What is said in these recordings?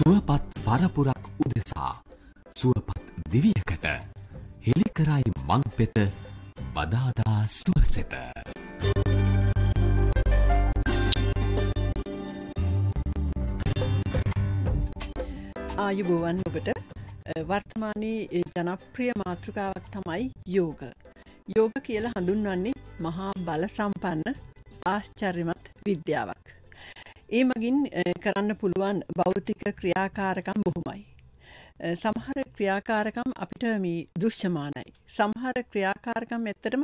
සුවපත් පරපුරක් උදෙසා සුවපත් දිවියකට හෙළිකරයි මං පෙත බදාදා සුවසෙත. ආයුබෝවන් ඔබට වර්තමානයේ ජනප්‍රිය මාතෘකාවක් තමයි යෝග. යෝග කියල හඳුන්වන්නේ මහා බල සම්පන්න ආශ්චර්යමත් විද්‍යාවක්. ඒ මගින් කරන්න පුළුවන් භෞතික ක්‍රියාකාරකම් බොහොමයි. සමහර ක්‍රියාකාරකම් අපිට මේ දුෂ්‍යමානයි. සමහර ක්‍රියාකාරකම් ඇත්තටම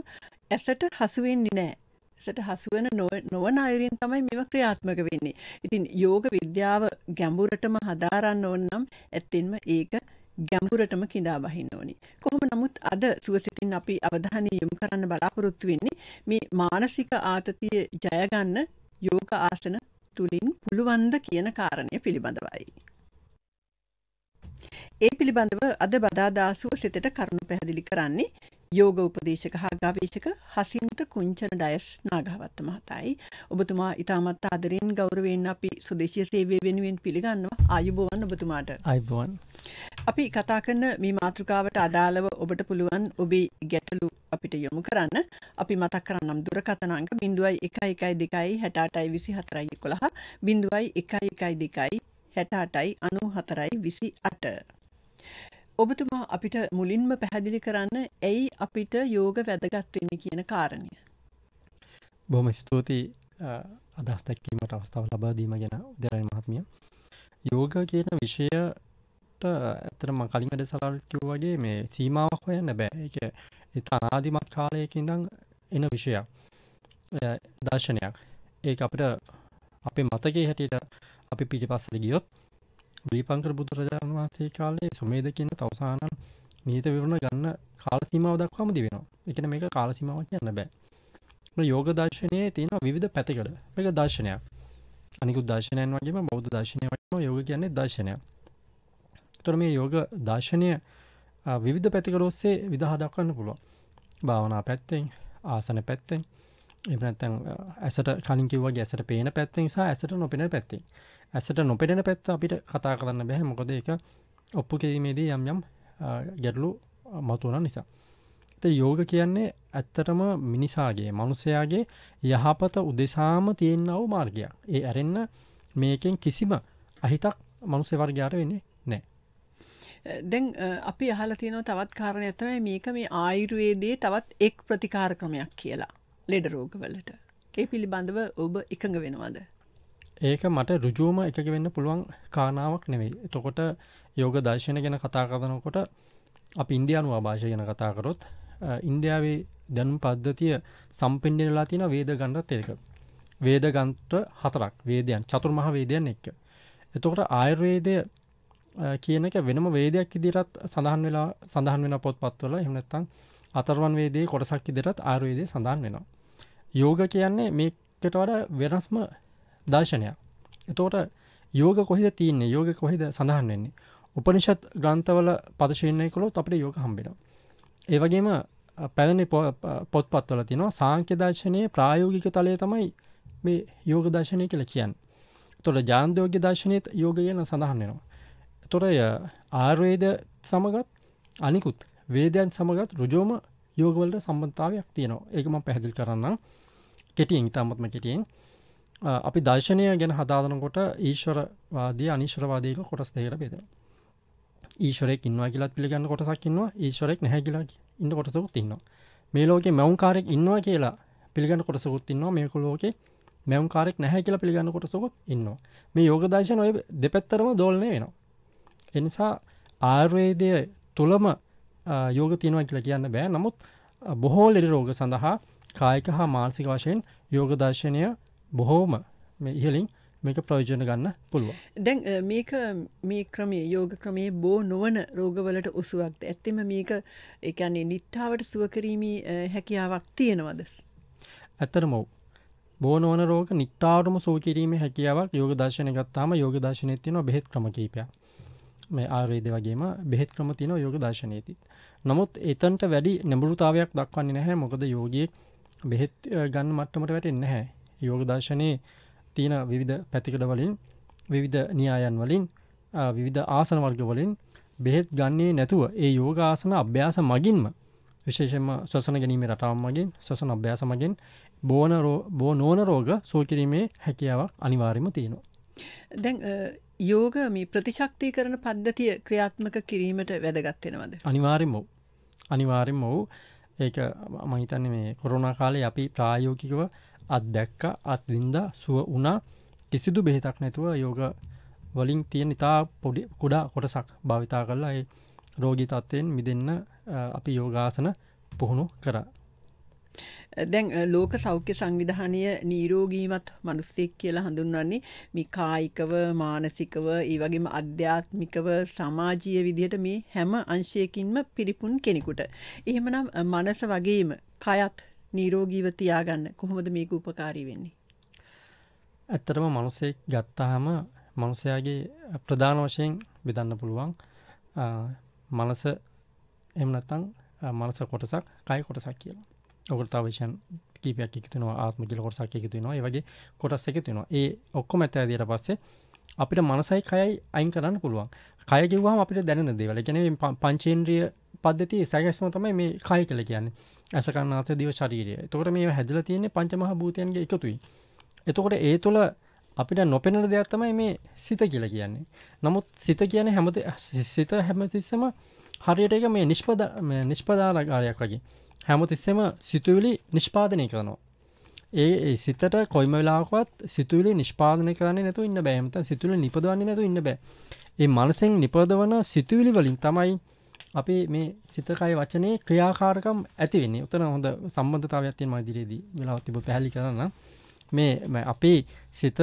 ඇසට හසු වෙන්නේ නැහැ. ඇසට හසු වෙන නොවන අයුරින් තමයි මේව ක්‍රියාත්මක වෙන්නේ. ඉතින් යෝග විද්‍යාව ගැඹුරටම හදාරන්න ඕන නම් ඇත්තෙන්ම ඒක ගැඹුරටම කිඳා බහින්න ඕනි. කොහොම නමුත් අද සුවසිතින් අපි අවධානය යොමු කරන්න බලාපොරොත්තු වෙන්නේ මේ මානසික ආතතිය ජයගන්න යෝග ආසන තුලින් පුළුවන්ද කියන කාරණය පිළිබඳවයි. ඒ පිළිබඳව අද බදාදාසුව සිතට කරුණු පැහැදිලි කරන්නේ යෝග උපදේශක හා ගවේශක හසින්ත කුංචන ඩයස් නාගහවත්ත මහතායි. ඔබතුමා ඉතාමත් ආදරයෙන් ගෞරවයෙන් අපි සුදේශීය සේවය වෙනුවෙන් පිළිගන්නවා. ආයුබෝවන් ඔබතුමාට. ආයුබෝවන්. අපි කතා කරන මේ මාතෘකාවට අදාළව ඔබට පුළුවන් ඔබේ ගැටලු අපිට යොමු කරන්න අපි මතක් කරන්නම් දුරකථන අංක 0112 68 24 11 0112 68 94 28 ඔබතුමා අපිට මුලින්ම පැහැදිලි කරන්න ඇයි අපිට යෝග වැදගත්වෙන්න කියන කාරණය. බොහම ස්තුතියි අදස් දැක්කීමට අවස්ථාව ලබාදීම ගැන දෙරයි මහත්මිය. යෝග කියන විෂයට ඇතරම කලින්ට සරල්කව වගේ මේ සීමාවක් හොයන්න බෑ එක ඉතා අනාදිමත් කාලයකින්දං එන විෂයක්. දර්ශනයක් ඒ අපිට අපේ මතගේ හැටියට අපි පිටිපස්සට ගියොත් දීපංකර බුදුරජාණන් වහන්සේ කාලේ සුමේද කියන තවසානන් නීත විවරණ ගන්න කාල සීමාව දක්වාම දිවෙනවා. ඒ කියන්නේ මේක කාල සීමාවක් කියන්න බෑ. මේ යෝග දර්ශනයේ තියෙන විවිධ පැතිකඩ. මේක දර්ශනයක්. අනිකුත් දර්ශනයන් වගේම බෞද්ධ දර්ශනය වගේම යෝග කියන්නේ දර්ශනයක්. ඒතර මේ යෝග දර්ශනය විවිධ පැතිකඩ ඔස්සේ විදහා දක්වන්න පුළුවන්. භාවනා පැත්තෙන්, ආසන පැත්තෙන්, එමනැත්තැන් ඇසට කලින් කිවගේ ඇසට පේන පැත්තිෙන් සහ ඇසට නොපෙන පැත්ති ඇසට නොපෙනෙන පැත්ත අපිට කතා කරන්න බැහැ මොකද එක ඔප්පු කිරීමේදී යම් යම් ගැටලු මතුවන නිසා යෝග කියන්නේ ඇත්තටම මිනිසාගේ මනුස්සයාගේ යහපත උදෙසාම තියෙන්නව මාර්ගයක් ඒ ඇරෙන්න මේකෙන් කිසිම අහිතක් මනුස්්‍ය වර්ගයාට වෙන්නේ නෑ දැන් අපි අහල තියනෝ තවත් කාරණ ඇතම මේක මේ ආයුරුවේදේ තවත් එක් ප්‍රතිකාරකමයක් කියලා ලෙඩ රෝගවලට ඒ පිළිබඳව ඔබ එකඟ වෙනවාද ඒක මට රුජුවම එකක වෙන්න පුළුවන් කාරණාවක් නෙවෙයි එතකොට යෝග දර්ශන ගැන කතා කරනකොට අප ඉන්දයානු ආභාෂය ගැන කතාකරොත් ඉන්දියාවේ දැනුම් පද්ධතිය සම්පෙන්ඩෙනලා තින වේද ගණඩත් ඒක වේද ගන්ත්‍ර හතරක් වේදයන් චතුර්මහ වේදයන් එක්ක එතකොට ආයර්වේදය කියන එක වෙනම වේදයක් ඉදිරත් සඳහන් වෙලා සඳහන් වෙන පොත් පත්වල එමනත්තං අතරවන් වේදේ කොටසක් ඉදිරත් ආයුර්වේදය සඳහන් වෙනවා යෝග කියන්නේ මේකට වඩ වෙනස්ම දර්ශනයක් එතෝට යෝග කොහෙද තියන්නේ යෝග කොහෙද සඳහන් වෙන්නේ උපනිෂත් ග්‍රන්ථවල පදශීනය කළොත් අපට යෝග හම්බෙන ඒවගේම පැරණි පොත්පත්වල තිනවා සාංක්‍ය දර්ශනය ප්‍රායෝගික තලය තමයි මේ යෝග දර්ශනය කියලා කියන්න තොට ජාන්දයෝග්‍ය දර්ශනයත් යෝග කියන සඳහන් වෙනවා තොරය ආර්වේද සමගත් අනිකුත් වේදයන් සමගත් රුජෝම යෝගවලට සම්බන්ධතාවයක් තියෙනවා ඒක මම පැහැදිලි කරන්නම් කෙටියෙන් ඉතාමත්ම කෙටියෙන් අපි දර්ශනය ගැන හදාදනකොට ඊශ්වරවාදී අනිශ්වරවාදීක කොටස් දෙකට බෙදෙනවා ඊශ්වරෙක් ඉන්නවා කියලාත් පිළිගන්න කොටසක් ඉන්නවා ඊශ්වරෙක් නැහැ කියලා ඉන්න කොටසකුත් ඉන්නවා මේ ලෝකේ මවුන්කාරයෙක් ඉන්නවා කියලා පිළිගන්න කොටසකුත් ඉන්නවා මේක ලෝකේ මැවුන්කාරෙක් නැහැ කියලා පිළිගන්න කොටසකුත් ඉන්නවා මේ යෝග දර්ශන ඔය දෙපැත්තරම දෝලනය වෙනවා එනිසා ආයුර්වේදය තුලම යෝග තියෙනවා කියලා කියන්න බෑ නමුත් බොහෝ ලෙඩ රෝග සඳහා කායික හා මානසික වශයෙන් යෝග දර්ශනය බොහෝම ඉහලින් මේක ප්‍රයෝජන ගන්න පුළුවන්. දැන් මේක මේ ක්‍රමයේ යෝග ක්‍රමයේ බෝ නොවන රෝගවලට උසුවක්ද? ඇත්තෙම මේක ඒ කියන්නේ නිට්ටාවට සුව කිරීමේ හැකියාවක් තියෙනවද? ඇත්තටම ඔව්. බෝ නොවන රෝග නිට්ටාවටම සුව කිරීමේ හැකියාවක් යෝග දර්ශනය ගත්තාම යෝග දර්ශනයේ තියෙනවා බෙහෙත් ක්‍රම කිහිපයක්. මේ ආරේද වගේම බෙහෙත් ක්‍රම තියෙන යෝග දර්ශනයති නමුත් එතන්ට වැඩි නැඹුරුතාවයක් දක්වන්නේ නැහැ මොකද යෝගයේ බෙහෙත් ගන්න මට්ටමට වැටෙන්නේ නැහැ යෝග දර්ශනයේ තියෙන විවිධ පැතිකඩ වලින් විවිධ න්‍යායන් වලින් විවිධ ආසන වර්ග වලින් බෙහෙත් ගන්නේ නැතුව ඒ යෝග ආසන අභ්‍යාස මගින්ම විශේෂම ස්වසන ගැනීම රටාව මගින් ස්වසන අභ්‍යාස මගින් බෝන බෝ නෝන රෝග සෝකිරීමේ හැකියාවක් අනිවාර්යම තියෙනවා. දැන් යෝග මේ ප්‍රතිශක්ති කරන පද්ධතිය ක්‍රියාත්මක කිරීමට වැදගත්වෙනවද. අනිවාරෙන් ඔව් අනිවාරෙන් ඔවු ඒක මහිතන්න මේ කොරුණා කාලේ අපි ප්‍රායෝකිකව අත්දැක්ක අත්වින්ද සුව වුණා කිසිදු බෙහෙතක් නැතුව යෝග වලින් තියෙන ඉතා පොඩි කුඩා කොටසක් භාවිතා කරලා ඒ රෝගී තත්ත්වයෙන් මිදන්න අපි යෝගාසන පුහුණු කරා දැන් ලෝක සෞඛ්‍ය සංවිධානය නීරෝගීමත් මනුස්සෙක් කියලා හඳුන්වන්නේ මේ කායිකව මානසිකව ඒ වගේම අධ්‍යාත්මිකව සමාජීය විදිහට මේ හැම අංශයකින්ම පිරිපුන් කෙනෙකුට. එහෙමනම් මනස වගේම කයත් නීරෝගීව තියාගන්න කොහොමද මේක උපකාරී වෙන්නේ? ඇත්තටම මනුස්සෙක් ගත්තාම මනුස්සයාගේ ප්‍රධාන වශයෙන් බෙදන්න පුළුවන් මනස එහෙම නැත්නම් මනස කොටසක් කය කොටසක් කියලා. ඔකට තවශන් කීපයක් එකතුනවා ආත්ම ජල කොටසක් එකතුනවා ඒ වගේ කොටස් එකතුනවා ඒ ඔක්කොම ඇත ඇදයට පස්සේ අපිට මනසයි කයයි අයින් කරන්න පුළුවන් කය කිව්වාම අපිට දැනෙන දේවල් ගැන පංචේන්ද්‍රිය පද්ධති සැගැස්ම තමයි මේ කය කළ කියන්න ඇසකන්නාත දිව ශරීරය තොකට මේ හැදල තියන්නේ පංචමහ භූතයන්ගේ එකතුයි එතකොට ඒ තුළ අපිට නොපෙනල දෙයක් තමයි මේ සිත කියල කියන්නේ නමුත් සිත කියන හැමති සිත හැමතිස්සම හරියට එක මේ නිෂ්පද නිෂ්පදාලකාරයක් වගේ හැමතිස්සෙම සිතුවිලි නිෂ්පාදනය කරනවා. ඒ සිතට කොයිම වෙලාකවත් සිතුවිලි නිෂ්පාදනය කරන්න නැතු ඉන්න බෑමත සිතුල නිපදවන්නේ නැතු ඉන්න බෑ. ඒ මනසෙන් නිපදවන සිතුවිලි වලින් තමයි අපි මේ සිතකයි වචනේ ක්‍රියාකාරකම් ඇති වෙන්නේ. උතන හොඳ සම්බන්ධතාවයක් තියෙන මාධ්‍යයේදී වෙලාව තිබ්බ පැහැදිලි කරන්න. මේ අපේ සිත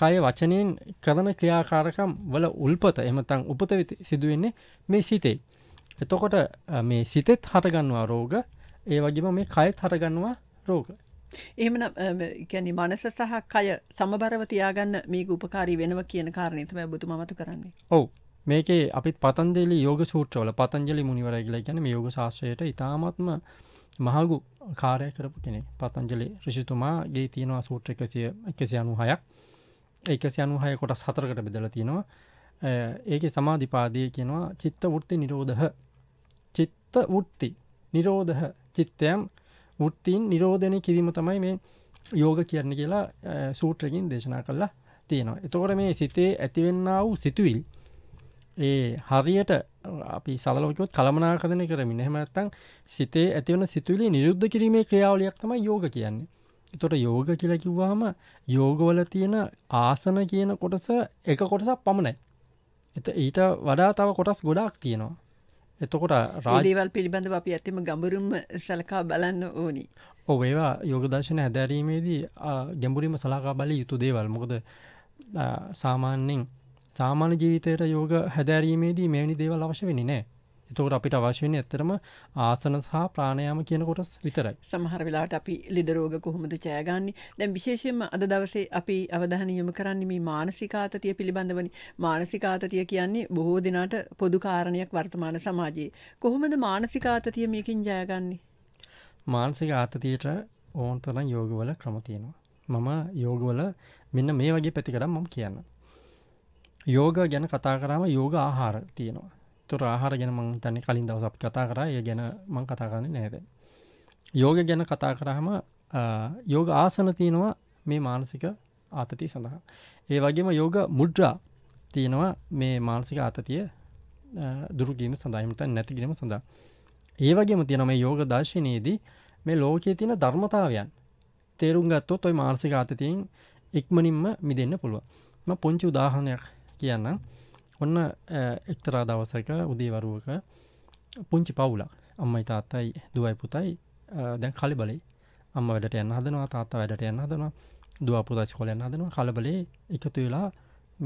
කය වචනෙන් කරන ක්‍රියාකාරකම් වල උල්පත එහෙම නැත්නම් උපත සිදුවෙන්නේ මේ සිතේ. එතකොට මේ සිතෙත් හටගන්නවා රෝග ඒ වගේම මේ කයත් හරගන්නවා රෝග. එහමන ගැන මනස සහ කය සමබරව තියාගන්න මේ උපකාරී වෙනව කියන කාරණයතම බුදු මතු කරන්නේ. ඔවු මේකේ අපිත් පතන්දෙලි යෝග සූත්‍රවල පතන්ජලි මුනිවරගල ගැන යෝග ශාස්ත්‍රයට ඉතාමත්ම මහගු කාරය කරපු කෙනෙ පතන්ජලි රිෂිතුමාගේ තියෙනවා සූත්‍ර එකසිය එකසි අනු හයක් ඒකසි අනු හය කොටස් හතරකට බෙදල තියෙනවා ඒක සමාධිපාදය කියනවා චිත්ත වෘත්ති නිරෝධහ චිත්ත වෘත්ති නිරෝධහ චිත්තයන් වෘත්තීන් නිරෝධනය කිරීම තමයි මේ යෝග කියන්නේ කියලා සූත්‍රකින් දේශනා කළා තියෙනවා. එතකොට මේ සිතේ ඇතිවෙන්නා වූ සිතුවිලි ඒ හරියට අපි සරලව කිව්වොත් කලමනාකරණය කරමින් එහෙම නැත්නම් සිතේ ඇතිවන සිතුවිලි නිරුද්ධ කිරීමේ ක්‍රියාවලියක් තමයි යෝග කියන්නේ. එතකොට යෝග කියලා කිව්වහම යෝගවල තියෙන ආසන කියන කොටස එක කොටසක් පමණයි. එත ඊට වඩා තව කොටස් ගොඩාක් තියෙනවා. එතකොට රාජේවල් පිළිබඳව අපි ඇතිම ගඹුරුම් සලකා බලන්න ඕනි. ඔව් ඒවා යෝගදර්ශන හැදෑරීමේදී ගැඹුරින්ම සලකා බලිය යුතු දේවල්. මොකද සාමාන්‍යයෙන් සාමාන්‍ය ජීවිතයට යෝග හැදෑරීමේදී මෙවැනි දේවල් අවශ්‍ය වෙන්නේ නැහැ. එතකොට අපිට අවශ්‍ය වෙන්නේ ඇත්තටම ආසන සහ ප්‍රාණයාම කියන කොටස් විතරයි. සමහර වෙලාවට අපි ලෙඩ රෝග කොහොමද ජයගන්නේ? දැන් විශේෂයෙන්ම අද දවසේ අපි අවධානය යොමු කරන්නේ මේ මානසික ආතතිය පිළිබඳවනි. මානසික ආතතිය කියන්නේ බොහෝ දිනාට පොදු කාරණයක් වර්තමාන සමාජයේ. කොහොමද මානසික ආතතිය මේකෙන් ජයගන්නේ? මානසික ආතතියට ඕන තරම් යෝගවල ක්‍රම තියෙනවා. මම යෝගවල මෙන්න මේ වගේ පැතිකඩම් මම කියන්න. යෝග ගැන කතා කරාම යෝග ආහාර තියෙනවා. තොර ආහාර ගැන මං තන්න කලින් දවස අපි කතා කරා ය ගැන මං කතාගන්න නෑද යෝග ගැන කතා කරහම යෝග ආසන තියෙනවා මේ මානසික ආතතිය සඳහා ඒ වගේම යෝග මුද්‍රා තියෙනවා මේ මානසික ආතතිය දුරුගීම සඳහමත නැතිගීම සඳහා ඒ වගේම තියෙන මේ යෝග දර්ශනයේදී මේ ලෝකයේ තියෙන ධර්මතාවයන් තේරුම් ගත්තොත් ඔයි මානසික ආතතියෙන් ඉක්මනින්ම මිදන්න පුළුවන් ම පුංචි උදාහනයක් කියන්නම් ඔන්න එක්තරා දවසක උදේවරුවක පුංචි පවුලක් අම්මයි තාත්තයි දුවයි පුතයි දැන් කලි බලේ අම්ම වැඩට යන්න හදනවා තාත්තා වැඩට යන්න හදනවා දුවපුදස් කොලයන්න හදනවා කලබලේ එකතු වෙලා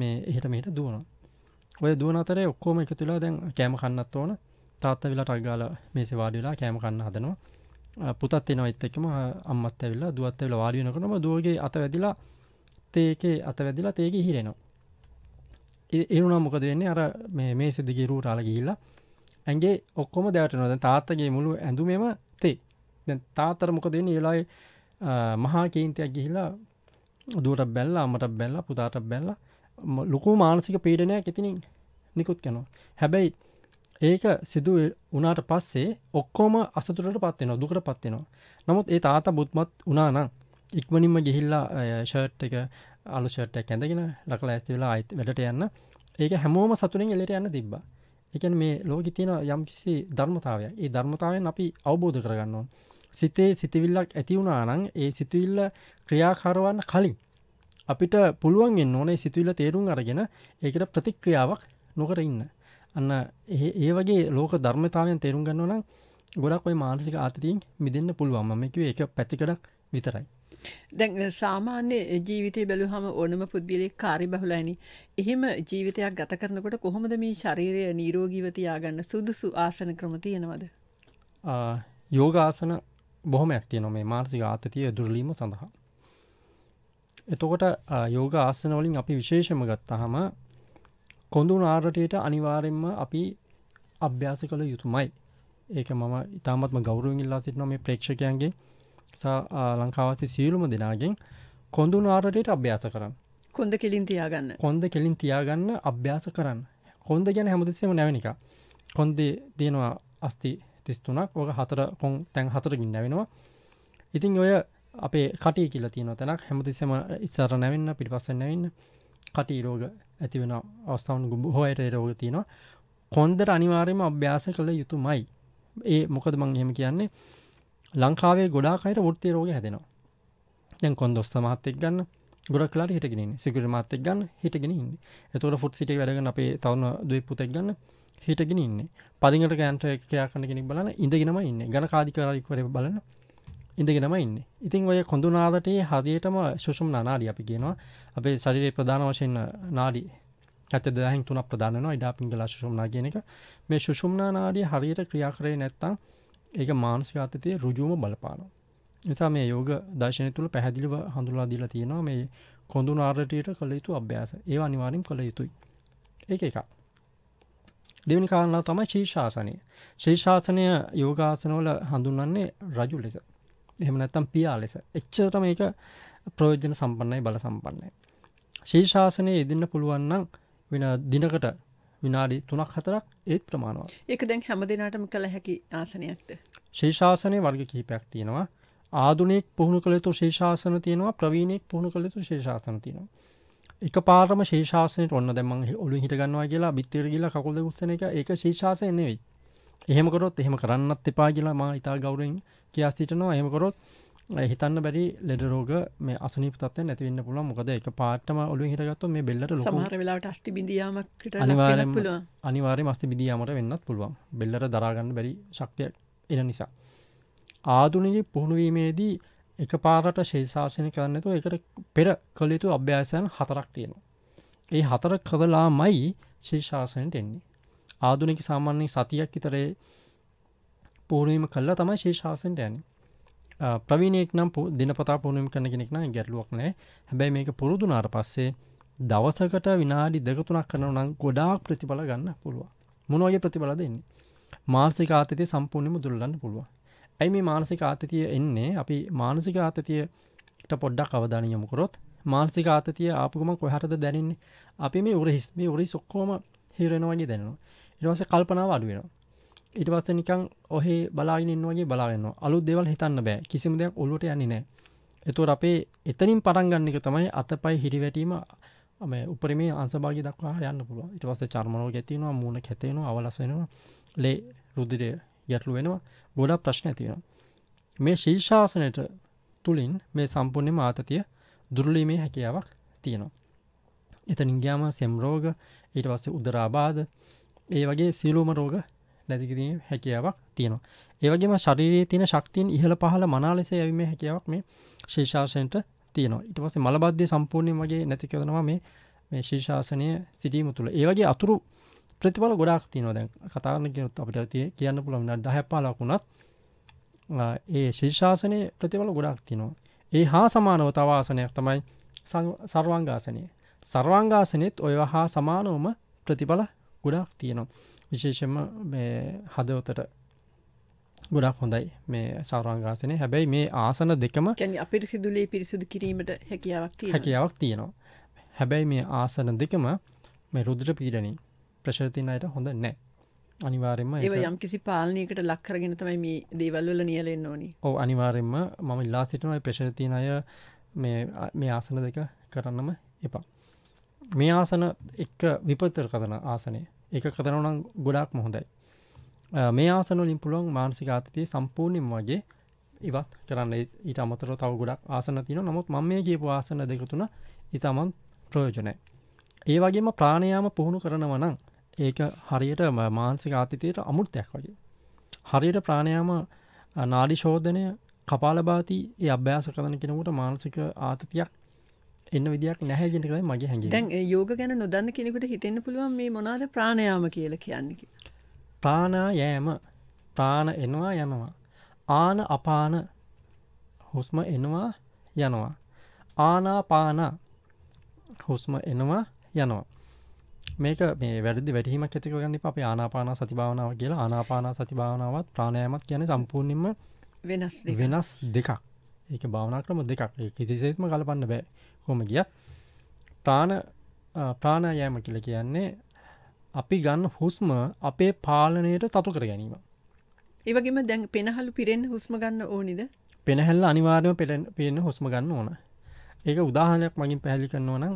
මේ එහට මේට දුවනවා ඔය දුවන අතරේ ඔක්කෝම එක තුලා දැන් කෑම කන්නත් ඕන තාත්ත වෙලා ටක්ගාල මේසේ වාඩිලා කෑම කන්න හදනවා පුතත් එනවා එත්තකම අම්මත් ඇවිල්ලා දුවත් වෙලා වාඩියනකනම දුවගේ අත වැදිලා තේකේ අත වැදිලා තේක හිරෙනවා ඒරුණා මොක දෙන්නේ අර මේ සිදිගේ රූට අල ගිල්ලා ඇගේ ඔක්කොම දැවට නොද තාත්තගේ මුළු ඇඳුමම තේ දැ තාත්තර මොක දෙන්නේ ඒලායි මහා කීන්තයක් ගිහිලා දුවට බැල්ලා අමට බැල්ලා පුතාට බැල්ලා ලොකු මානසික පීඩනයක් ඉතිනින් නිකුත් කැනවා හැබැයි ඒක සිදු වනාට පස්සේ ඔක්කෝම අසතුරට පත්වෙනවා දුකට පත්වෙනවා නමුත් ඒ තාත බුත්මත් උනානම් ඉක්මනින්ම ගිහිල්ලා ෂර්ට් එක අලුෂටක් ඇඳගෙන ලකල ඇස්ති වෙලා අයිත් වැඩට යන්න ඒක හැමෝම සතුරින් එලට යන්න තිබ්බා එකන් මේ ලෝකි තියෙන යම් කිසි ධර්මතාවය ඒ ධර්මතාවයෙන් අපි අවබෝධ කරගන්නවා සිතේ සිතිවිල්ලක් ඇති වුණානං ඒ සිතුවිල්ල ක්‍රියාකාරවන්න කලින් අපිට පුළුවන්ගෙන් ඕනේ සිතුවිල්ල තේරුම් අරගෙන ඒකට ප්‍රතික්‍රියාවක් නොකර ඉන්න අන්න ඒ වගේ ලෝක ධර්මතාවයන් තේරුම් ගන්නවනම් ගොඩක් ඔය මානසික ආතතියෙන් මිදෙන්න පුළුවන් මම කිව්වේ ඒක පැතිකඩක් විතරයි දැන් සාමාන්‍ය ජීවිතය බැලුවහම ඕනම පුද්ගලෙක් කාර්යබහුලයිනි. එහෙම ජීවිතයක් ගත කරනකොට කොහොමද මේ ශරීරය නිරෝගීව තියාගන්න සුදුසු ආසන ක්‍රම තියෙනවද? යෝගාසන බොහොමයක් තියෙනවා මේ මානසික ආතතිය දුර්ලීම සඳහා. එතකොට යෝග ආසනවලින් අපි විශේෂම ගත්තහම කොඳු නාරටයට අනිවාරෙන්ම අපි අභ්‍යාස කළ යුතුමයි ඒක මම ඉතාමත්ම ගෞරුවෙන් ඉල්ලා සිටින මේ ප්‍රේක්ෂකයන්ගේ සා ලංකාවසේ සියලුම දෙනාගෙන් කොඳුන ආරටයට අභ්‍යාස කරන්න කොඳ කෙලින් තියාගන්න කොන්ද කෙලින් තියාගන්න අභ්‍යාස කරන්න කොන්ද ගැන හැමතිස්සෙම නැවනික කොන්දේ තියෙනවා අස්ති තිස්තුනක් ඕක හතර කොන් තැන් හතරකින් නැවෙනවා ඉතිං ඔය අපේ කටය කියලා තියෙන තැනක් හැමතිස්සම ඉස්සර නැවෙන්න පිටිපස්සෙන් නැවෙන්න කටී රෝග ඇති වෙන අවස්ථාවන් ගුඹ හෝයට රෝග තියෙනවා කොන්දර අනිවාර්යම අභ්‍යාස කළ යුතුමයි ඒ මොකද මං හෙම කියන්නේ ලංකාවේ ගොඩාකයට ෘත්තිය රෝග හැදෙනවා දැන් කොන්දොස්ත මහත්තෙක් ගන්න ගොඩක් කලාට හිටගෙන සිකුර මත්තෙක් ගන්න හිටගෙන ඉන්න එතකොට ෆොට් සිට වැඩගන්න අපේ තවන දුව පුතෙක් ගන්න හිටගෙන ඉන්න පදිගට ගෑන්ට්‍රකයක් කන්න කෙනෙක් බලන ඉඳගෙනම ඉන්න ගන කාධිකරරික්වර බලන්න ඉඳගෙනම ඉන්න ඉතින් ඔය කොඳු නාදටේ හදයටම ශෂුම් නාඩි අපි කියනවා අපේ සරිරය ප්‍රධාන වශයෙන් නාඩි ඇත දැහින් තුන ප්‍රධානවා ඉඩා පිංගල ශුම්නා කියන එක මේ ශුෂුම්නා නාඩිය හරියට ක්‍රියා කරේ නැත්තං ඒක මානසික අතතිය රුජුවම බලපානවා. නිසා මේ යෝග දර්ශනය තුළ පැහැදිලිව හඳුලා දීලා තියෙනවා මේ කොඳු නාරටයට කළ යුතු අභ්‍යාස ඒ අනිවාරම් කළ යුතුයි. ඒ එකක්. දෙවනි කාරණාව තමයි ශීර්ෂාසනය. ශීර්ෂාසනය යෝගාසනවල හඳුන්වන්නේ රජු ලෙස. එහෙම නැත්නම් පියා ලෙස. එච්චරට මේක ප්‍රයෝජන සම්පන්නයි බල සම්පන්නයි. ශීර්ෂාසනයේ යෙදෙන්න පුළුවන් නම් වෙන දිනකට විනාඩි තුනක් හතරක් ඒත් ප්‍රමාණවා එක දැන් හැම දෙනාටම කළ හැකි ආසනයක්ද ශේෂාසනය වර්ග කිහිපයක් තියෙනවා ආදුනෙක් පුහුණු කළතු ශේෂාසන තියෙනවා ප්‍රවීණෙක් පුහුණු කළතු ශේෂාසන තියෙනවා එක පාරම ශේෂාසනයට ඔන්න දැම ඔලු හිටගන්නවා කියලා බිත්තර කියලා කකුල්ද ගුස්සන එක ඒක ශේෂාසය නෙවෙයි එහෙමකොරොත් එහෙම කරන්නත් එපා කියලා මා ඉතා ගෞරෙන් කියා සිටනවා එහෙමකොරොත් හිතන්න බැරි ලෙඩ රෝග මේ අසනි පතත් නැතිවන්න පුළ මොකද එක පාටම ඔලු හිටගත්තු මේ බෙල්ලට සමහර වෙලාට අස්ති බිඳියීමට අනිවාරෙන් අනිවාරය මස්ති බිදියීමට වෙන්නත් පුළුවන් බෙල්ලට දරාගන්න බැරි ශක්තියක් එන නිසා ආදුනගේ පුහුණුවීමේදී එක පාරට ශේෂාසනය කරන්නතු එකට පෙර කළයුතු අභ්‍යාසයන් හතරක් තියෙනවා ඒ හතර කදලා මයි ශේෂාසනයට එන්නේ ආදුනක සාමාන්‍ය සතියක් විතරේ පූරුවීම කල්ලා තමයි ශේෂාසනට යන්නේ ප්‍රවීණයෙක් නම් දිනපතා පුහුණුවම් කරන කෙනෙක්න ගැටලුවක් නෑ හැබැයි මේක පුරුදුනාට පස්සේ දවසකට විනාඩි දෙකතුනක් කරන නම් ගොඩාක් ප්‍රතිඵල ගන්න පුළුව මොනවගේ ප්‍රතිඵල දෙන්නේ මාර්සික ආතතිය සම්පූර්ණයම දුරලන්න පුළුව ඇයි මේ මානසික ආතතිය එන්නේ අපි මානසික ආතතියට පොඩ්ඩක් අවධානය යමුකරොත් මානසික ආතතිය ආපුගම කොහටද දැනන්නේ අපි මේ උරහිස් මේ උරි සොක්කෝම හිරෙනවගේ දැනවා ඉරවස කල්පනාව අඩුවෙනවා ඊට පස්ස නිකං ඔහේ බලාගෙන ඉන්නවගේ බලාගන්න අලු දෙවල් හිතන්න බෑ කිසිම දෙයක් ඔලුට යන්නේ නෑ එතුවට අපේ එතනින් පටන්ගන්න එක තමයි අතපයි හිරිවැටීම උපරම අන්සභාග දක්වා යන්න පුළුව ඉට පස්ස චර්මණෝ ගැතිනවා මූුණ කැතෙනවා අවලසෙනවා ලේ රුදිරය ගැටලු වෙනවා ගොඩක් ප්‍රශ්න ඇතිෙන මේ ශීර්ෂාසනයට තුළින් මේ සම්පූර්ණම ආතතිය දුරලීමේ හැකියාවක් තියෙනවා. එතනින් ගයාම සෙම්රෝග ඊට පස්සේ උදරාබාද ඒ වගේ සියලූම රෝග නැතිකිරීම හැකියාවක් තියෙනවා. ඒවගේම ශරීරයේ තියෙන ශක්තියෙන් ඉහළ පහළ මනාලෙස යැවීමේ හැකියාවක් මේ ශීර්ෂාසනයට තියෙනවා. ඊට පස්සේ මලබද්ධය සම්පූර්ණයෙන් වගේ නැති කරනවා මේ මේ ශීර්ෂාසනය සිටීම තුළ. ඒ වගේ අතුරු ප්‍රතිඵල ගොඩාක් තියෙනවා. දැන් කතා කරන කෙනෙකුත් අපිට කියන්න පුළුවන් විනාඩි 10ක් 15ක් වුණත් ඒ ශීර්ෂාසනයේ ප්‍රතිඵල ගොඩාක් තියෙනවා. ඒ හා සමානව තව ආසනයක් තමයි සර්වාංගාසනය. සර්වාංගාසනෙත් ඔය හා සමානවම ප්‍රතිඵල ගොඩාක් තියෙනවා. විශේෂම හදවතට ගොඩක් හොඳයි මේ සාරංගාසනය හැබැයි මේ ආසන දෙකම කැන අපිරිසිදුලේ පිරිසිදු කිරීමට හැකියාවක් හැකියාවක් තියෙනවා හැබැයි මේ ආසන දෙකම මේ රුද්‍ර පීඩනින් ප්‍රශතින අයට හොඳ නෑ අනිවාරෙන්ම ඒ යම් කිසි පාලනයකට ලක්කරගෙන තමයි මේ දේවල්වල නියලෙන් ඕනි ඕ අනිවාරෙන්ම මම ඉල්ලා සිටනයි ප්‍රශතින අය මේ ආසන දෙක කරන්නම එපා මේ ආසන එක්ක විපත්තර කතන ආසනය එක කතරනම් ගොඩාක් මොහොඳයි මේ ආසනුලින් පුළුවන් මානසික ආතතිය සම්පූර්ණයෙන් වගේ ඉවත් කරන්න ඊට අමතර තව ගොඩක් ආසන තින නමුත් මම මේ කියපු ආසන දෙකතුන ඉතාමන් ප්‍රයෝජනය ඒ වගේම ප්‍රාණයාම පුහුණු කරනව නම් ඒක හරියට මානසික ආතිතයට අමුෘතයක් වගේ. හරියට ප්‍රාණයාම නාඩි ශෝධනය කපාලබාති ඒ අභ්‍යාස කරන කෙනකුට මානසික ආතතියක් එන්න විදික් නැහැ ගෙනකරයි මගේ හැඟ දැන් යෝග ගැන නොදන්න කෙනෙකුට හිතෙන්න්න පුළුවන් මේ මොනාද ප්‍රාණයාම කියල කියන්නක ප්‍රාණා යෑම ප්‍රාණ එනවා යනවා ආන අපාන හුස්ම එනවා යනවා ආනාපාන හුස්ම එනවා යනවා මේක මේ වැඩදි වැටීමක් ඇතිකරගන්න අප ආනාපාන සතිභාවනාව කියලා ආනාපාන සතිභාවනාවත් ප්‍රාණයමත් කියන සම්පූර්ණින්ම වෙනස් වෙනස් දෙකක් ඒක භාවනා ක්‍රම දෙකක් කිසිසේත්ම කලපන්න බෑ කොම ගියත් ප්‍රාණ ප්‍රාණයෑම කියල කියන්නේ අපි ගන්න හුස්ම අපේ පාලනයට තතු කර ගැනීම ඒවගේම දැන් පෙනහලු පිරෙන් හුස්ම ගන්න ඕනිද පෙනහැල්ල අනිවාර්යම පෙරෙන් පෙන්න්න හුස්ම ගන්න ඕන ඒක උදාහනයක් මගින් පැහලි කරන්න ඕනම්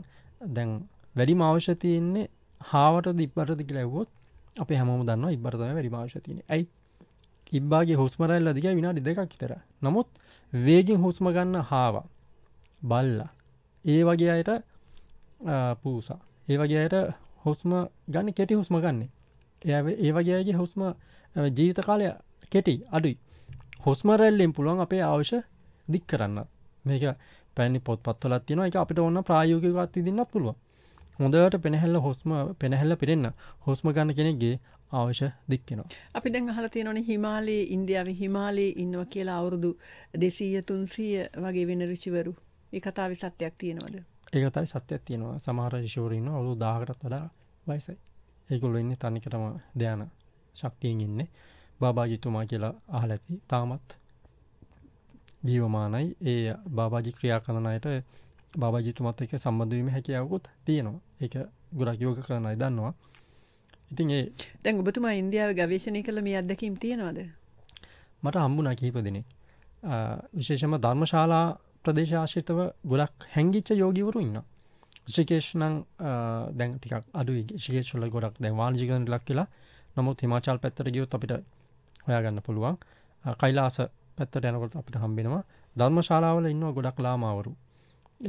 දැන් වැඩි මාවශ්‍යතියන්නේ හාවට දිබ්බට දික ලැවොත් අප හැම දන්න ඉබරතම වැඩි මාවශ්‍යතියන ඇයි ඉබ්බාගේ හුස්මරැල්ල දිග විනාඩි දෙකක් හිතර නමුත් වේගෙන් හුස්ම ගන්න හාවා බල්ලා ඒ වගේ අයට පූසා ඒ වගේ අයට හුස්ම ගන්න කෙටි හුස්ම ගන්න එය ඒ වගේ අයගේ හුස්ම ජීවිත කාලය කෙටි අඩුයි හොස්මරැල්ලෙන් පුළුවන් අපේ අවශ්‍ය දික් කරන්න මේක පැනි පොත් පත්වලත් තියෙන එක අපිට ඔන්න ප්‍රායෝගකත් තිදින්නත් පුළුව හොඳට පෙනහැල්ල හොස්ම පෙනහැල්ල පිරෙන්න්න හොස්ම ගන්න කෙනෙක්ගේ අවශ්‍ය දික්කෙනවා. අපි දැන් අහල තියෙනවන හිමාලයේ ඉන්දියාව හිමාලයේ ඉන්නව කියලා අවුරුදු දෙසීය තුන්සීය වගේ වෙන රිචිවරු මේ කතාව සත්‍යයක් තියෙනවද ඒකතයි සත්‍යයක් තියෙනවා සමහර ශෂූරන්න ඔලු දාහකටත් වඩා වයිසයි ඒගොල්ල ඉන්න තනිකටම ධ්‍යාන ශක්තියෙන් ඉන්නේ බාබාජිතුමා කියලා අහල ඇති තාමත් ජීවමානයි ඒ බාබාජි ක්‍රියා කරනයට බාජිතුමත් එක සම්බඳවීම හැකියාවකුත් තියෙනවා ඒක ගොඩක් යෝග කරනයි දන්නවා ඉතින් ඒ දැන් ඔබතුමා ඉන්දියාව ගවේශණය කළ මේ අදකීම් තියෙනවාද මට හම්බුනා කිහිප දෙනෙක් විශේෂම ධර්මශාලා ප්‍රදේශාශිතව ගොඩක් හැංගිච්ච යෝගිවරු ඉන්න ශිකේෂ්නං දැන් ටිකක් අඩු ශිකේශල ගොඩක් දැ වාල්ජිගන ලක් කියලා නමුත් හිමාචල් පැත්තර ගියොත් අපිට හොයාගන්න පුළුවන් කයිලාස පැත්තට යනකොට අපිට හම්බෙනවා ධර්ම ශාලාවල ඉන්න ගොඩක් ලාමාවරු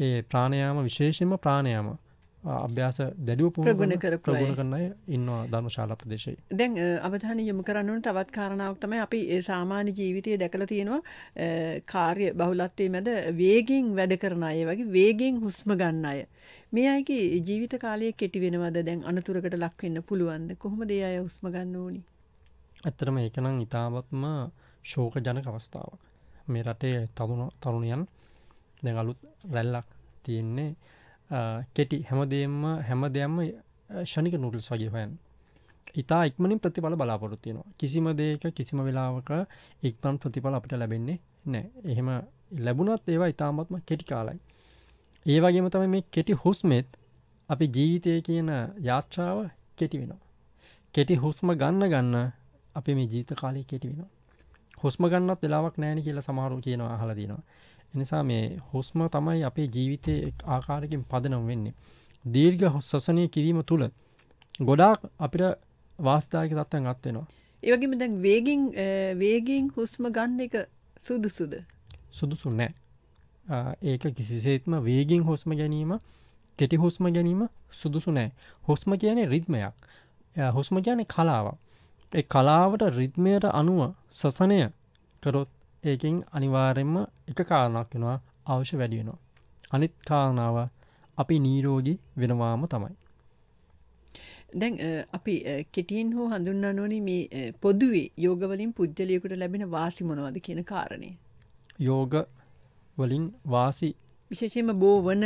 ඒ ප්‍රාණයාම විශේෂෙන්ම ප්‍රාණයාම අභ්‍යාස දැඩිව පුරගුණ කර ප්‍රගුණ කරනය ඉන්නවා ධර්ම ශාලා ප්‍රදේශය දැන් අවධාන යොමු කරන්නට තවත් කාරණාවක් තමයි අපි සාමාන්‍ය ජීවිතය දැකලා තියෙනවා කාර්ය බහුලත්වය මැද වේගින් වැඩ කරන අය වගේ වේගින් හුස්ම ගන්න අය මේ අයගේ ජීවිත කාලය කෙටි වෙනවද දැන් අනතුරකට ලක් වෙන්න පුළුවන්ද කොහොමද ඒ අය හුස්ම ගන්න ඕනි ඇත්තටම ඒක නම් ඊටාත්ම ශෝකජනක අවස්ථාවක් මේ රටේ තරුණ තරුණියන් දැන් අලුත් රැල්ලක් තියෙන්නේ කෙටි හැමදේම හැම දෙයක්ම ෂණික නුටල්ස් වගේ හොයන් ඉතා ඉක්මනින් ප්‍රතිඵල බලාපොරොත්තියනවා කිසිම දෙක කිසිම වෙලාවක ඉක්මන් ප්‍රතිඵල අපිට ලැබෙන්නේ නෑ එහෙම ලැබුණත් ඒවා ඉතාමත්ම කෙටි කාලයි ඒ වගේම තම මේ කෙටි හුස්මෙත් අපි ජීවිතය කියන යාත්‍රාව කෙටි වෙනවා කෙටි හුස්ම ගන්න ගන්න අපි මේ ජීත කාලය කෙටි වෙනවා හොස්ම ගන්නත් වෙලාවක් නෑන කියලා සමහරු කියනවා අහලා තියෙනවා එනිසා මේ හොස්ම තමයි අපේ ජීවිතය ආකාරකින් පදනම් වෙන්නේ දීර්ග හොස්සසනය කිරීම තුළ ගොඩාක් අපිට වාස්ථායක තත්ත්න් ගත්වෙනවා ඒවගේම දැන් වේගින් වේගින් හුස්ම ගන්න එක සුදුසුද සුදුසු නෑ ඒක කිසිසේත්ම වේගින් හොස්ම ගැනීම කෙටි හුස්ම ගැනීම සුදුසු නෑ හොස්ම කියන්නේ රිත්මයක් හොස්ම කියන කලාවක් ඒ කලාවට රිද්මයට අනුව සසනය කරොත් ඒකින් අනිවාරෙන්ම එක කාරණක් වෙනවා අවශ්‍ය වැඩියෙනවා. අනිත් කාරණාව අපි නීරෝගී වෙනවාම තමයි. දැන් අපි කෙටියෙන් හෝ හඳුන්නා නොනි මේ පොදුවේ යෝගවලින් පුද්ගලයකුට ලැබෙන වාසි මොනවද කියන කාරණය. යෝග වලින් වාසි විශේෂයම බෝ වන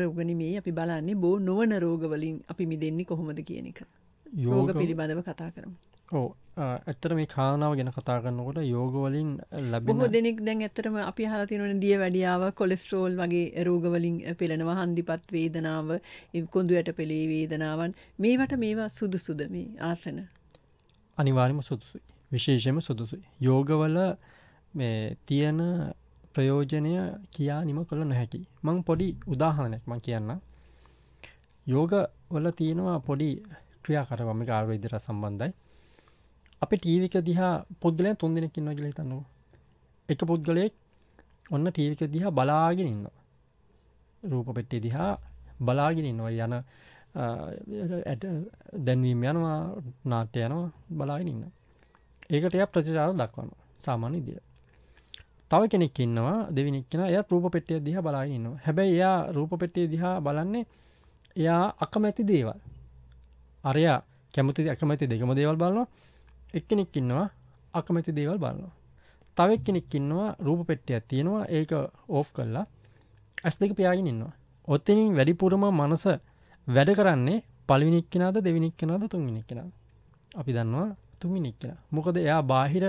රෝගනිමේ අපි බලන්නේ බෝ නොවන රෝගවලින් අපි මිදෙන්නේ කොහොමද කියන එක. යෝග පිළිබඳව කතා කරමු ඕ ඇත්තර මේ කාරණාව ගැන කතා කරන්නකොට යෝගවලින් ලැබෙන දෙනෙක් දැන් ඇතරම අපි හලා තියෙනවන දිය වැඩියාව කොලෙස්ට්‍රෝල් වගේ රෝගවලින් පෙළෙනවා හන්දිපත් වේදනාව කොඳුයට පෙළේ වේදනාවන් මේවට මේවා සුදුසුද මේ ආසන අනිවාර්යම සුදුසුයි විශේෂම සුදුසුයි යෝගවල මේ තියෙන ප්‍රයෝජනය කියා නිම කළ නොහැකි මං පොඩි උදාහනයක් මං කියන්න යෝග වල තියෙනවා පොඩි ක්‍රියාකරවම ආයුර්වේදයට සම්බන්ධයි. අපේ ටීවී එක දිහා පුද්ගලයන් තුන් දෙනෙක් ඉන්නවා කියලා හිතන්නකෝ. එක පුද්ගලයෙක් ඔන්න ටීවී එක දිහා බලාගෙන ඉන්නවා. රූප පෙට්ටිය දිහා බලාගෙන ඉන්නවා යන ඇට දැන්වීම යනවා නාට්‍ය යනවා බලාගෙන ඉන්න. ඒකට එයා ප්‍රතිචාර දක්වනවා සාමාන්‍ය විදියට. තව කෙනෙක් ඉන්නවා දෙවිනික් කෙන එයා රූප පෙට්ටිය දිහා බලාගෙන ඉන්නවා. හැබැයි එයා රූප පෙට්ටිය දිහා බලන්නේ එයා අකමැති දේවල්. අරයා කැමති අකමැති දෙකම දේවල් බලනවා එක්කෙනෙක් ඉන්නවා අකමැති දේවල් බලනවා තවක් කෙනෙක් ඉන්නවා රූප පෙට්ටියක් තියෙනවා ඒක ඕෆ් කල්ලා ඇස් දෙක පියාගෙන ඉන්නවා ඔත්තනින් වැඩිපුරම මනස වැඩ කරන්නේ පලිවිනික් කෙනද දෙවිනික් කෙනද තුන්ගිනික් කෙන අපි දන්නවා තුන්ගිනික් කෙන මොකද එයා බාහිර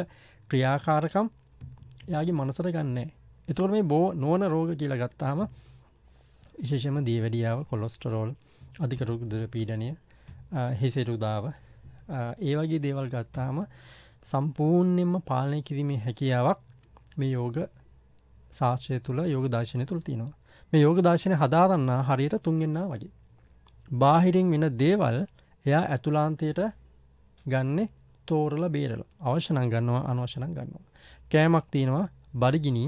ක්‍රියාකාරකම් එයාගේ මනසර ගන්නේ එතුවර මේ බෝ නොවන රෝග කියලා ගත්තාම විශේෂම දීවැඩියාව කොලොස්ටරෝල් අධිකරුක්දර පීඩනය හිසිරුදාව ඒ වගේ දේවල් ගත්තාම සම්පූර්ණයෙන්ම පාලනය කිරීමේ හැකියාවක් මේ යෝග ශාස්ත්‍රය තුළ යෝග දර්ශනය තුළ තියෙනවා මේ යෝග දර්ශනය හදාරන්නා හරියට තුන්ගෙන්න්න වගේ බාහිරින් වෙන දේවල් එයා ඇතුලාන්තයට ගන්නේ තෝරල බේරල අවශ්‍යනං ගන්නවා අනවශනං ගන්නවා කෑමක් තියෙනවා බඩගිනී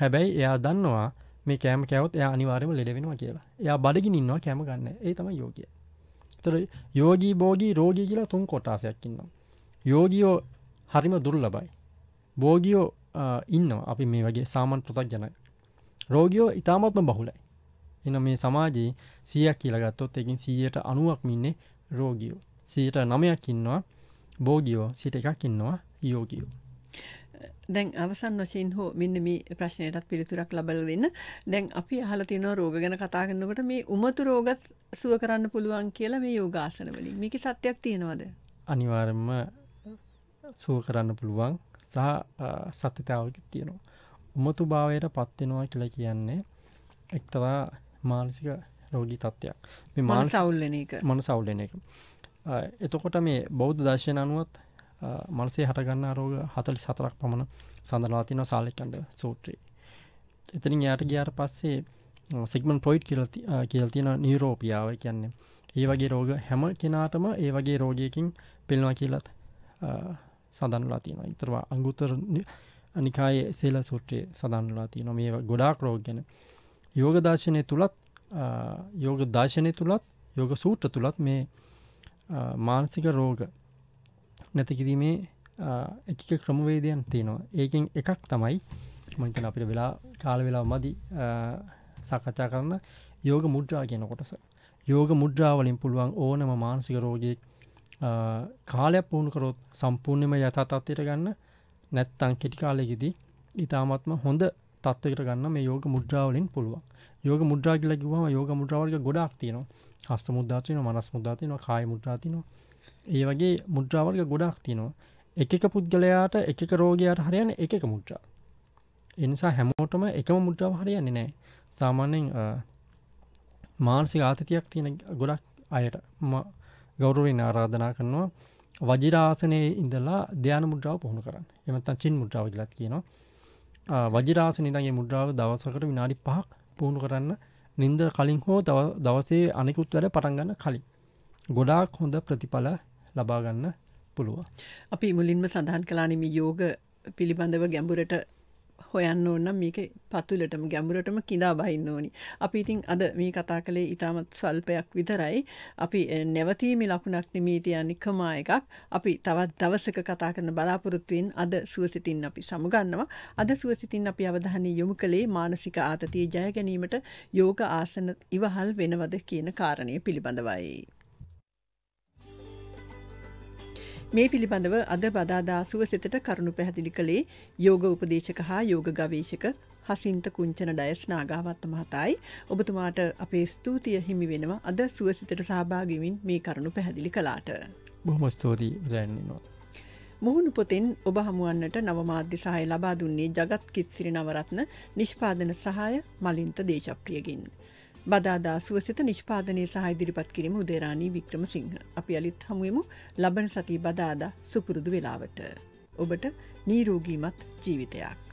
හැබැයි එයා දන්නවා මේ කෑම කැවත් එයා අනිවාරම ලෙඩවෙනවා කියලා එයා බඩගිනින්නවා කෑම ගන්න ඒ තම යෝගිය තොර යෝගී බෝගී රෝගී කියලා තුන් කොටාසයක් ඉන්නවා. යෝගියෝ හරිම දුර්ලබයි. බෝගියෝ ඉන්නවා අපි මේ වගේ සාමන් පෘතක් ජනයි. රෝගියෝ ඉතාමත්ම බහුලයි. එන මේ සමාජයේ සියයක් කියලගත්තොත් එකින් සීයට අනුවක් මින්නේ රෝගියෝ. සීට නමයක් ඉන්නවා බෝගියෝ සිට එකක් ඉන්නවා යෝගියෝ. දැන් අවසන් වශයෙන් හෝ මෙන්න මේ ප්‍රශ්නයටත් පිළිතුරක් ලබල දෙන්න දැන් අපි අහල තිනෝ රෝග ගැන කතාගන්නකොට මේ උමතු රෝගත් සුව කරන්න පුළුවන් කියලා මේ යෝගාසන වලින් මේක සත්‍යයක් තියෙනවද අනිවාරෙන්ම සුව කරන්න පුළුවන් සහ සත්‍යතාවක තියෙනවා උමතු භාවයට පත්වෙනවා කියලා කියන්නේ එක්තරා මානසික රෝගී තත්ත්වයක් මේ මාන සවුල්ලන එක මන සවුල්ලන එක එතකොට මේ බෞද්ධ දර්ශන අනුවත් මනසේ හටගන්න රෝග හතලි සතරක් පමණ සඳනවාතින සාලෙකන්ඩ සූත්‍රයේ එතනින් යායට ගයාට පස්සේ සෙක්මන් පොයිට් කියල්තින නිරෝපියාව කියන්නේ ඒ වගේ රෝග හැම කෙනාටම ඒ වගේ රෝගයකින් පෙල්වා කියලත් සඳන්ලා තියෙන ඉතරවා අංගුතර අනිකාය සේල සූට්‍රයේ සඳන්ලා තියන මේ ගොඩාක් රෝග ගැන යෝග දර්ශනය තුළත් යෝග දර්ශනය තුළත් යෝග සූට්‍ර තුළත් මේ මානසික රෝග නැතිකිරීමේ එක ක්‍රමවේදයන් තියෙනවා ඒකෙන් එකක් තමයි මතන අපිට වෙලා කාල වෙලා මදි සාකච්ඡා කරන්න යෝග මුද්‍රා කියන කොටස යෝග මුද්‍රාවලින් පුළුවන් ඕනම මානසික රෝගයෙක් කාලයක් පුහුණු කරොත් සම්පූර්ණයම යථතත්වයට ගන්න නැත්තං කෙටි කාලයකිදී ඉතාමත්ම හොඳ තත්වකට ගන්න මේ යෝග මුද්‍රාවලින් පුළුවන් යෝග මුද්‍රා කියලා කිව්වම යෝග මුද්‍රාවලික ගොඩාක් තියෙනවා හස්ත මුද්‍රා තියෙනවා මනස් මුද්‍රා තියෙනවා කාය මුද්‍රා තියෙනවා ඒ වගේ මුද්‍රාවර්ග ගොඩක් තියෙනවා එකක පුද්ගලයාට එකක රෝගයාට හරයන එකක මුද්‍රා එනිසා හැමෝටම එකම මුද්‍රාව හරයන්නේ නෑ සාමාන්‍යෙන් මානසික ආතතියක් තියෙන ගොඩක් අයට ගෞරුවෙන් ආරාධනා කරනවා වජිරාසනය ඉඳලා ධ්‍යාන මුද්‍රාව පුහුණු කරන්න එමතන් චින් මුද්‍රාව ගලත් කියනවා වජිරාසනනිදගේ මුද්‍රාව දවසකට විනාඩි පහක් පුහුණු කරන්න නින්ද කලින් හෝ දවසේ අනෙකුත් වැඩ පටන්ගන්න කලින් ගොඩාක් හොඳ ප්‍රතිඵල ලබාගන්න පුළුවන්. අපි මුලින්ම සඳහන් කලානම යෝග පිළිබඳව ගැඹුරට හොයන්න ඕන්න මේක පතුලටම ගැඹුරටම කිදා බහින්න ඕනි. අපි ඉතින් අද මේ කතා කළේ ඉතාමත් සල්පයක් විතරයි. අපි නැවතීමි ලකුණක් නිමීතියන්නේ කමා එකක්. අපි තවත් දවසක කතා කරන බලාපොරොත්තුවෙන් අද සුවසිතින් අපි සමුගන්නවා. අද සුවසිතින් අපි අවධානය යොමු කළේ මානසික ආතතිය ජය ගැනීමට යෝග ආසන ඉවහල් වෙනවද කියන කාරණය පිළිබඳවයි. මේ පිළිබඳව අද බදාදාසුව සිතට කරුණු පැහැදිලි කළේ යෝග උපදේශක හා යෝග ගවේශක හසින්ත කුංචන ඩයස් නාගාවත්ත මහතායි ඔබතුමාට අපේ ස්තුතිය හිමි වෙනවා අද සුවසිතට සහභාගිමින් මේ කරුණු පැහැදිලි කලාට. බොහොම ස්තෝරී දැන්නවා. මුහුණු පොතෙන් ඔබ හමුවන්නට නවමාධ්‍ය සහය ලබා දුන්නේ ජගත් කිත්සිරි නවරත්න නිෂ්පාදන සහය මලින්ත දේශප්‍රියගින්. බදාදා සුවසිත නිෂ්පාදනය සහ ඉදිරිපත් කිරීම උදේරාණී වික්‍රමසිංහ. අපි අලිත් හමුවෙමු ලබන සති බදාදා සුපුරුදු වෙලාවට. ඔබට නීරෝගීමත් ජීවිතයක්.